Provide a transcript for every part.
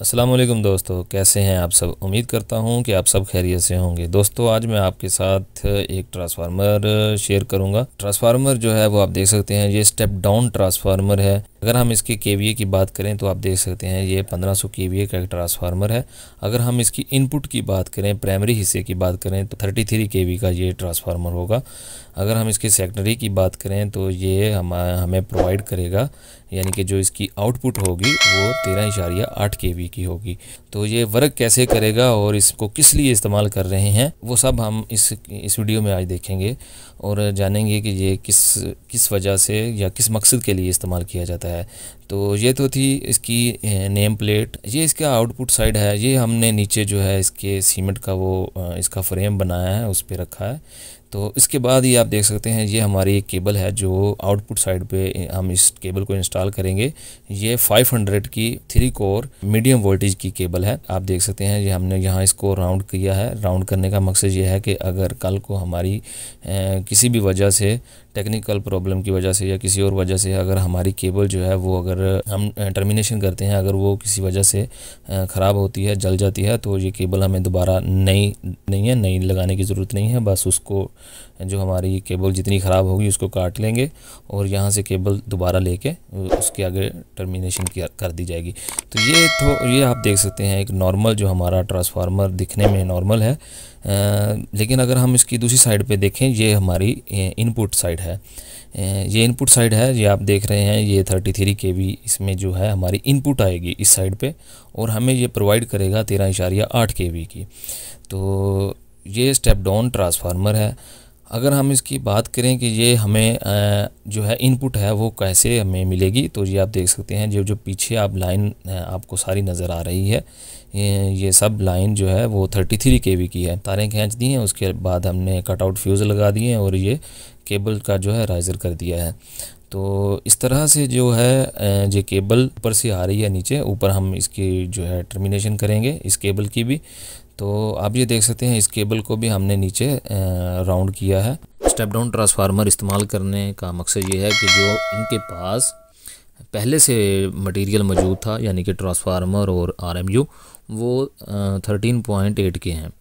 असलम दोस्तों कैसे हैं आप सब उम्मीद करता हूं कि आप सब खैरियत से होंगे दोस्तों आज मैं आपके साथ एक ट्रांसफार्मर शेयर करूंगा ट्रांसफार्मर जो है वो आप देख सकते हैं ये स्टेप डाउन ट्रांसफार्मर है अगर हम इसके के की बात करें तो आप देख सकते हैं ये 1500 सौ के का एक ट्रांसफार्मर है अगर हम इसकी इनपुट की बात करें प्राइमरी हिस्से की बात करें तो 33 थ्री के का ये ट्रांसफार्मर होगा अगर हम इसके सेकेंडरी की बात करें तो ये हम हमें प्रोवाइड करेगा यानी कि जो इसकी आउटपुट होगी वो तेरह इशारिया आठ के की होगी तो ये वर्क कैसे करेगा और इसको किस लिए इस्तेमाल कर रहे हैं वो सब हम इस इस वीडियो में आज देखेंगे और जानेंगे कि ये किस किस वजह से या किस मकसद के लिए इस्तेमाल किया जाता है there तो ये तो थी इसकी नेम प्लेट ये इसका आउटपुट साइड है ये हमने नीचे जो है इसके सीमेंट का वो इसका फ्रेम बनाया है उस पर रखा है तो इसके बाद ही आप देख सकते हैं ये हमारी एक केबल है जो आउटपुट साइड पे हम इस केबल को इंस्टॉल करेंगे ये 500 की थ्री कोर मीडियम वोल्टेज की केबल है आप देख सकते हैं ये हमने यहाँ इसको राउंड किया है राउंड करने का मकसद ये है कि अगर कल को हमारी किसी भी वजह से टेक्निकल प्रॉब्लम की वजह से या किसी और वजह से अगर हमारी केबल जो है वो अगर अगर हम टर्मिनेशन करते हैं अगर वो किसी वजह से ख़राब होती है जल जाती है तो ये केबल हमें दोबारा नई नहीं है नई लगाने की ज़रूरत नहीं है बस उसको जो हमारी केबल जितनी ख़राब होगी उसको काट लेंगे और यहाँ से केबल दोबारा लेके उसके आगे टर्मिनेशन किया कर दी जाएगी तो ये तो ये आप देख सकते हैं एक नॉर्मल जो हमारा ट्रांसफार्मर दिखने में नॉर्मल है लेकिन अगर हम इसकी दूसरी साइड पे देखें ये हमारी इनपुट साइड है ये इनपुट साइड है ये आप देख रहे हैं ये थर्टी थ्री के वी इसमें जो है हमारी इनपुट आएगी इस साइड पे और हमें ये प्रोवाइड करेगा तेरह इशारिया आठ के वी की तो ये स्टेप डाउन ट्रांसफार्मर है अगर हम इसकी बात करें कि ये हमें जो है इनपुट है वो कैसे हमें मिलेगी तो ये आप देख सकते हैं जो जो पीछे आप लाइन आपको सारी नज़र आ रही है ये सब लाइन जो है वो 33 थ्री के वी की है तारें खींच दी हैं उसके बाद हमने कटआउट फ्यूज़ लगा दिए हैं और ये केबल का जो है राइज़र कर दिया है तो इस तरह से जो है ये केबल ऊपर से आ रही है नीचे ऊपर हम इसकी जो है टर्मिनेशन करेंगे इस केबल की भी तो आप ये देख सकते हैं इस केबल को भी हमने नीचे राउंड किया है स्टेप डाउन ट्रांसफार्मर इस्तेमाल करने का मकसद ये है कि जो इनके पास पहले से मटेरियल मौजूद था यानी कि ट्रांसफार्मर और आरएमयू वो थर्टीन पॉइंट एट के हैं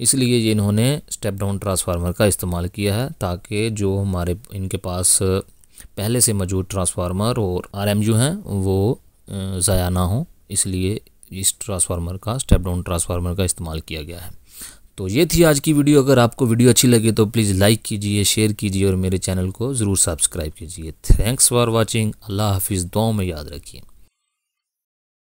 इसलिए ये इन्होंने स्टेप डाउन ट्रांसफार्मर का इस्तेमाल किया है ताकि जो हमारे इनके पास पहले से मौजूद ट्रांसफार्मर और यू हैं वो ज़ाया ना हो इसलिए इस ट्रांसफार्मर का स्टेप डाउन ट्रांसफार्मर का इस्तेमाल किया गया है तो ये थी आज की वीडियो अगर आपको वीडियो अच्छी लगी तो प्लीज़ लाइक कीजिए शेयर कीजिए और मेरे चैनल को ज़रूर सब्सक्राइब कीजिए थैंक्स फॉर वॉचिंग अल्लाह हाफिज़ दुआ में याद रखिए